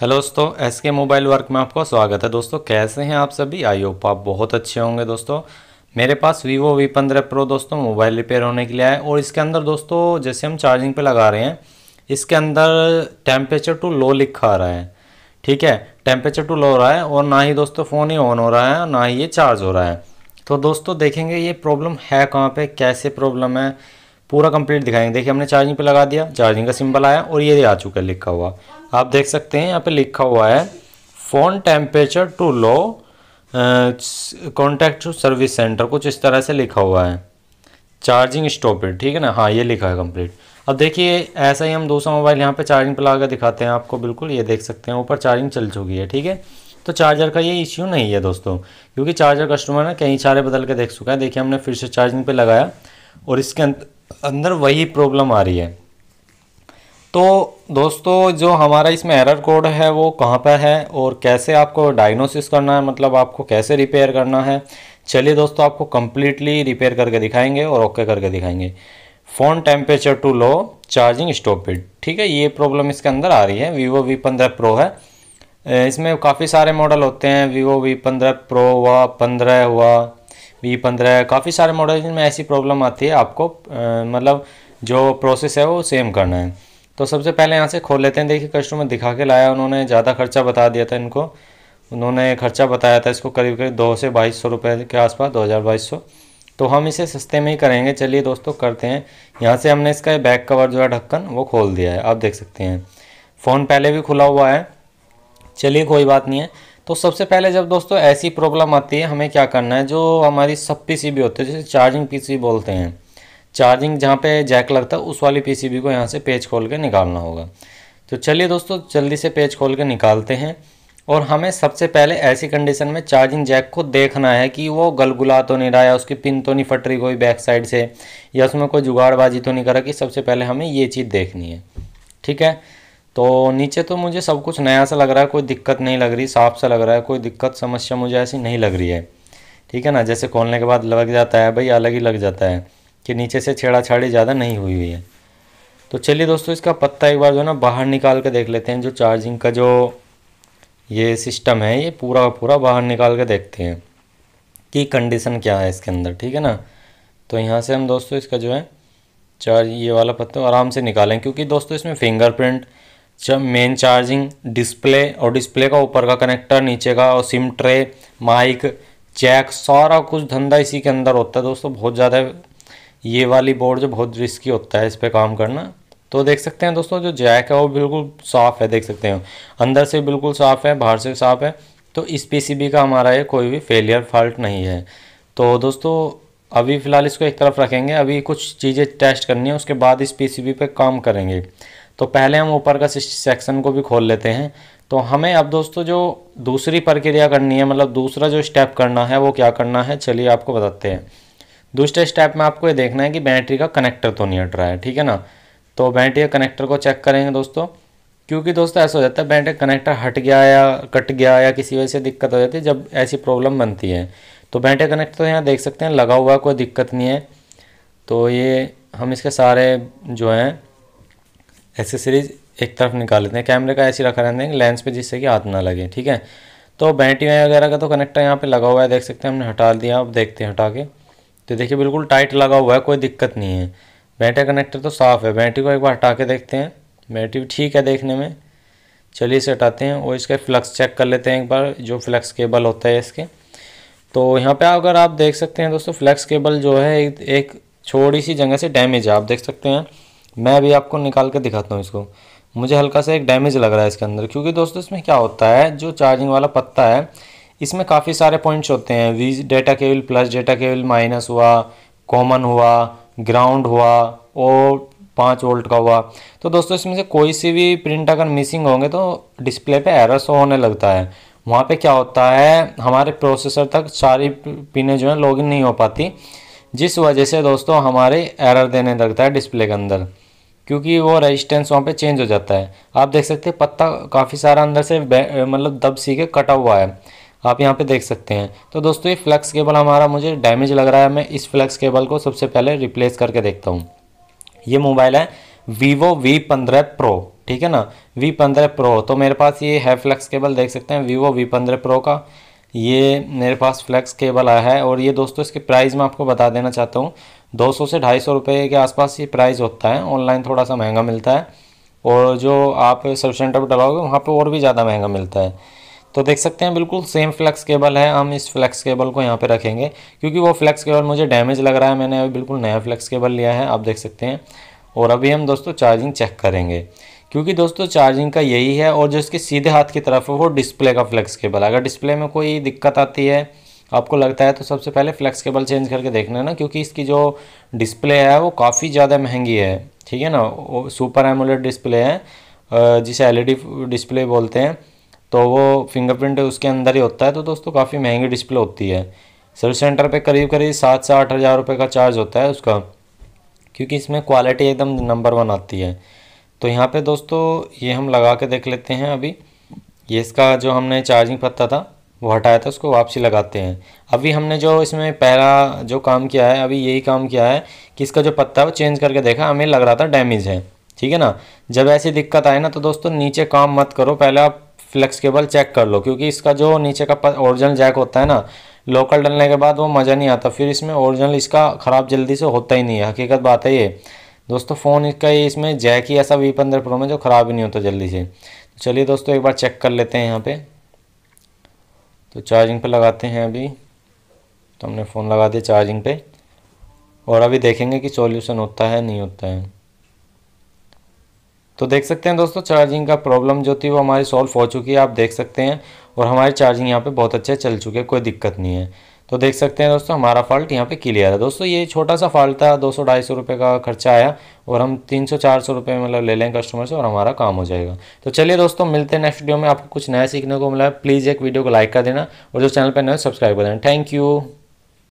hello दोस्तों S के mobile work में आपका स्वागत है दोस्तों कैसे हैं आप सभी आई होप आप बहुत अच्छे होंगे दोस्तों मेरे पास वीवो वी पंद्रह प्रो दोस्तों मोबाइल रिपेयर होने के लिए आए और इसके अंदर दोस्तों जैसे हम चार्जिंग पे लगा रहे हैं इसके अंदर टेम्परेचर टू लो लिखा आ रहा है ठीक है टेम्परेचर टू लो हो रहा है और ना ही दोस्तों फ़ोन ही ऑन हो रहा है और ना ही ये चार्ज हो रहा है तो दोस्तों देखेंगे ये प्रॉब्लम है कहाँ पर कैसे प्रॉब्लम है पूरा कंप्लीट दिखाएंगे देखिए हमने चार्जिंग पे लगा दिया चार्जिंग का सिंबल आया और ये आ चुका है लिखा हुआ आप देख सकते हैं यहाँ पे लिखा हुआ है phone temperature too low contact to service centre कुछ इस तरह से लिखा हुआ है चार्जिंग स्टॉप इट ठीक है ना हाँ ये लिखा है कंप्लीट अब देखिए ऐसा ही हम दूसरा मोबाइल यहाँ पे चार्जिंग पे लगा दिखाते हैं आपको बिल्कुल ये देख सकते हैं ऊपर चार्जिंग चल चुकी है ठीक है तो चार्जर का ये इश्यू नहीं है दोस्तों क्योंकि चार्जर कस्टमर ना कहीं सारे बदल के देख चुका है देखिए हमने फिर से चार्जिंग पे लगाया और इसके अंदर अंदर वही प्रॉब्लम आ रही है तो दोस्तों जो हमारा इसमें एरर कोड है वो कहाँ पर है और कैसे आपको डायग्नोसिस करना है मतलब आपको कैसे रिपेयर करना है चलिए दोस्तों आपको कम्प्लीटली रिपेयर करके दिखाएंगे और ओके करके दिखाएंगे phone temperature too low charging stopped ठीक है ये प्रॉब्लम इसके अंदर आ रही है वीवो वी पंद्रह प्रो है इसमें काफ़ी सारे मॉडल होते हैं वीवो वी पंद्रह प्रो हुआ पंद्रह हुआ बी पंद्रह काफ़ी सारे मॉडल में ऐसी प्रॉब्लम आती है आपको मतलब जो प्रोसेस है वो सेम करना है तो सबसे पहले यहाँ से खोल लेते हैं देखिए कस्टमर दिखा के लाया उन्होंने ज़्यादा खर्चा बता दिया था इनको उन्होंने खर्चा बताया था इसको करीब करीब दो से बाईस सौ रुपये के आसपास दो हज़ार बाईस सौ तो हम इसे सस्ते में ही करेंगे चलिए दोस्तों करते हैं यहाँ से हमने इसका बैक कवर जो है ढक्कन वो खोल दिया है आप देख सकते हैं फ़ोन पहले भी खुला हुआ है चलिए कोई बात नहीं है तो सबसे पहले जब दोस्तों ऐसी प्रॉब्लम आती है हमें क्या करना है जो हमारी सब पीसीबी होती है जैसे चार्जिंग पीसीबी बोलते हैं चार्जिंग जहाँ पे जैक लगता है उस वाली पीसीबी को यहाँ से पेज खोल के निकालना होगा तो चलिए दोस्तों जल्दी से पेज खोल के निकालते हैं और हमें सबसे पहले ऐसी कंडीशन में चार्जिंग जैक को देखना है कि वो गलगुला तो नहीं रहा है उसकी पिन तो नहीं फट रही कोई बैक साइड से या उसमें कोई जुगाड़बाजी तो नहीं करा कि सबसे पहले हमें ये चीज़ देखनी है ठीक है तो नीचे तो मुझे सब कुछ नया सा लग रहा है कोई दिक्कत नहीं लग रही साफ सा लग रहा है कोई दिक्कत समस्या मुझे ऐसी नहीं लग रही है ठीक है ना जैसे खोलने के बाद लग जाता है भाई अलग ही लग जाता है कि नीचे से छेड़ाछाड़ी ज़्यादा नहीं हुई हुई है तो चलिए दोस्तों इसका पत्ता एक बार जो है ना बाहर निकाल के देख लेते हैं जो चार्जिंग का जो ये सिस्टम है ये पूरा पूरा बाहर निकाल के देखते हैं कि कंडीशन क्या है इसके अंदर ठीक है ना तो यहाँ से हम दोस्तों इसका जो है चार्ज ये वाला पत्ता आराम से निकालें क्योंकि दोस्तों इसमें फिंगरप्रिंट मेन चार्जिंग डिस्प्ले और डिस्प्ले का ऊपर का कनेक्टर नीचे का और सिम ट्रे माइक चैक सारा कुछ धंधा इसी के अंदर होता है दोस्तों बहुत ज़्यादा ये वाली बोर्ड जो बहुत रिस्की होता है इस पर काम करना तो देख सकते हैं दोस्तों जो जैक है वो बिल्कुल साफ़ है देख सकते हैं अंदर से बिल्कुल साफ़ है बाहर से साफ़ है तो इस पीसीबी का हमारा ये कोई भी फेलियर फॉल्ट नहीं है तो दोस्तों अभी फ़िलहाल इसको एक तरफ रखेंगे अभी कुछ चीज़ें टेस्ट करनी है उसके बाद इस पी पे काम करेंगे तो पहले हम ऊपर का सेक्शन को भी खोल लेते हैं तो हमें अब दोस्तों जो दूसरी प्रक्रिया करनी है मतलब दूसरा जो स्टेप करना है वो क्या करना है चलिए आपको बताते हैं दूसरे स्टेप में आपको ये देखना है कि बैटरी का कनेक्टर तो नहीं हट रहा है ठीक है ना तो बैटरी का कनेक्टर को चेक करेंगे दोस्तों क्योंकि दोस्तों ऐसा हो जाता है बैटरी कनेक्टर हट गया या कट गया या किसी वजह से दिक्कत हो जाती है जब ऐसी प्रॉब्लम बनती है तो बैटरी कनेक्टर तो यहाँ देख सकते हैं लगा हुआ कोई दिक्कत नहीं है तो ये हम इसके सारे जो हैं एक्सेसरीज एक तरफ निकाल लेते हैं कैमरे का ऐसे रखा रहते हैं लेंस पे जिससे कि हाथ ना लगे ठीक है तो बैटरी वगैरह का तो कनेक्टर यहाँ पे लगा हुआ है देख सकते हैं हमने हटा दिया अब देखते हैं हटा के तो देखिए बिल्कुल टाइट लगा हुआ है कोई दिक्कत नहीं है बैटरी कनेक्टर तो साफ़ है बैटरी को एक बार हटा के देखते हैं बैटरी भी ठीक है देखने में चलिए इसे हटाते हैं और इसके फ्लक्स चेक कर लेते हैं एक बार जो फ्लैक्स केबल होता है इसके तो यहाँ पर अगर आप देख सकते हैं दोस्तों फ्लैक्स केबल जो है एक, एक छोटी सी जगह से डैमेज है आप देख सकते हैं मैं अभी आपको निकाल के दिखाता हूँ इसको मुझे हल्का सा एक डैमेज लग रहा है इसके अंदर क्योंकि दोस्तों इसमें क्या होता है जो चार्जिंग वाला पत्ता है इसमें काफ़ी सारे पॉइंट्स होते हैं V data cable plus data cable minus हुआ कॉमन हुआ ग्राउंड हुआ और पाँच वोल्ट का हुआ तो दोस्तों इसमें से कोई सी भी प्रिंट अगर मिसिंग होंगे तो डिस्प्ले पे एरर सो होने लगता है वहाँ पे क्या होता है हमारे प्रोसेसर तक सारी पिनें जो है लॉगिन नहीं हो पाती जिस वजह से दोस्तों हमारे एरर देने लगता है डिस्प्ले के अंदर क्योंकि वो रेजिस्टेंस वहाँ पे चेंज हो जाता है आप देख सकते हैं पत्ता काफ़ी सारा अंदर से मतलब दब सी के कटा हुआ है आप यहाँ पे देख सकते हैं तो दोस्तों ये फ्लैक्स केबल हमारा मुझे डैमेज लग रहा है मैं इस फ्लैक्स केबल को सबसे पहले रिप्लेस करके देखता हूँ ये मोबाइल है वीवो वी पंद्रह प्रो ठीक है ना वी पंद्रह प्रो तो मेरे पास ये है फ्लैक्स केबल देख सकते हैं वीवो वी पंद्रह प्रो का ये मेरे पास फ्लैक्स केबल आया है और ये दोस्तों इसके प्राइस मैं आपको बता देना चाहता हूँ 200 से ढाई सौ रुपये के आसपास ये प्राइस होता है ऑनलाइन थोड़ा सा महंगा मिलता है और जो आप सब सेंटर पर डलाओगे वहाँ पर और भी ज़्यादा महंगा मिलता है तो देख सकते हैं बिल्कुल सेम फ्लैक्स केबल है हम इस फ्लैक्स केबल को यहाँ पर रखेंगे क्योंकि वो फ्लैक्स केबल मुझे डैमेज लग रहा है मैंने अभी बिल्कुल नया फ्लैक्स केबल लिया है आप देख सकते हैं और अभी हम दोस्तों चार्जिंग चेक करेंगे क्योंकि दोस्तों चार्जिंग का यही है और जो इसके सीधे हाथ की तरफ है वो डिस्प्ले का फ्लेक्स केबल अगर डिस्प्ले में कोई दिक्कत आती है आपको लगता है तो सबसे पहले फ्लेक्स केबल चेंज करके देखना है ना क्योंकि इसकी जो डिस्प्ले है वो काफ़ी ज़्यादा महंगी है ठीक है ना सुपर एमोलेड डिस्प्ले है जिसे एल डिस्प्ले e बोलते हैं तो वो फिंगरप्रिंट उसके अंदर ही होता है तो दोस्तों काफ़ी महंगी डिस्प्ले होती है सर्विस सेंटर पे करीब करीब सात से आठ हज़ार रुपये का चार्ज होता है उसका क्योंकि इसमें क्वालिटी एकदम नंबर वन आती है तो यहाँ पे दोस्तों ये हम लगा के देख लेते हैं अभी ये इसका जो हमने चार्जिंग पत्ता था वो हटाया था उसको वापसी लगाते हैं अभी हमने जो इसमें पहला जो काम किया है अभी यही काम किया है कि इसका जो पत्ता है वो चेंज करके देखा हमें लग रहा था डैमेज है ठीक है ना जब ऐसी दिक्कत आए ना तो दोस्तों नीचे काम मत करो पहले आप फ्लेक्स केबल चेक कर लो क्योंकि इसका जो नीचे का ओरिजिनल जैक होता है ना लोकल डलने के बाद वो मज़ा नहीं आता फिर इसमें ओरिजिनल इसका ख़राब जल्दी से होता ही नहीं है हकीकत बात है ये दोस्तों फ़ोन का ही इसमें जैक ही ऐसा वी पंद्रह प्रो में जो ख़राब ही नहीं होता जल्दी से तो चलिए दोस्तों एक बार चेक कर लेते हैं यहाँ पे तो चार्जिंग पे लगाते हैं अभी तो हमने फ़ोन लगा दिया चार्जिंग पे और अभी देखेंगे कि सॉल्यूशन होता है नहीं होता है तो देख सकते हैं दोस्तों चार्जिंग का प्रॉब्लम जो थी वो हमारी सॉल्व हो चुकी है आप देख सकते हैं और हमारी चार्जिंग यहाँ पर बहुत अच्छे चल चुके कोई दिक्कत नहीं है तो देख सकते हैं दोस्तों हमारा फॉल्ट यहाँ पे क्लियर है दोस्तों ये छोटा सा फॉल्ट था दो सौ ढाई सौ रुपये का खर्चा आया और हम तीन सौ चार सौ रुपये मतलब ले लें कस्टमर से और हमारा काम हो जाएगा तो चलिए दोस्तों मिलते हैं नेक्स्ट वीडियो में आपको कुछ नया सीखने को मिला है प्लीज़ एक वीडियो को लाइक कर देना और जो चैनल पर नए सब्सक्राइब कर देना थैंक यू